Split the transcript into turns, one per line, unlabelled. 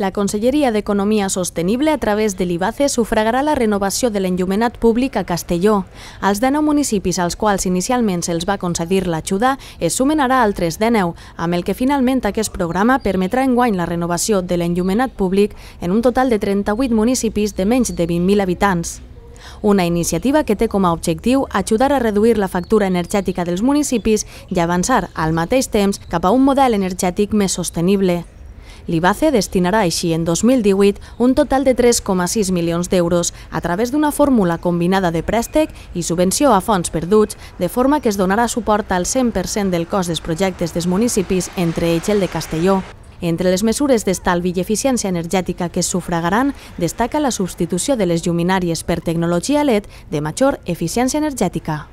La Conselleria d'Economia Sostenible, a través de l'IBACE, sufragarà la renovació de l'enllumenat públic a Castelló. Els 19 municipis als quals inicialment se'ls va concedir l'ajuda es sumen ara altres 19, amb el que finalment aquest programa permetrà enguany la renovació de l'enllumenat públic en un total de 38 municipis de menys de 20.000 habitants. Una iniciativa que té com a objectiu ajudar a reduir la factura energètica dels municipis i avançar, al mateix temps, cap a un model energètic més sostenible. L'IBACE destinarà així en 2018 un total de 3,6 milions d'euros a través d'una fórmula combinada de préstec i subvenció a fons perduts, de forma que es donarà suport al 100% del cost dels projectes dels municipis, entre ells el de Castelló. Entre les mesures d'estalvi i eficiència energètica que es sufragaran, destaca la substitució de les lluminàries per tecnologia LED de major eficiència energètica.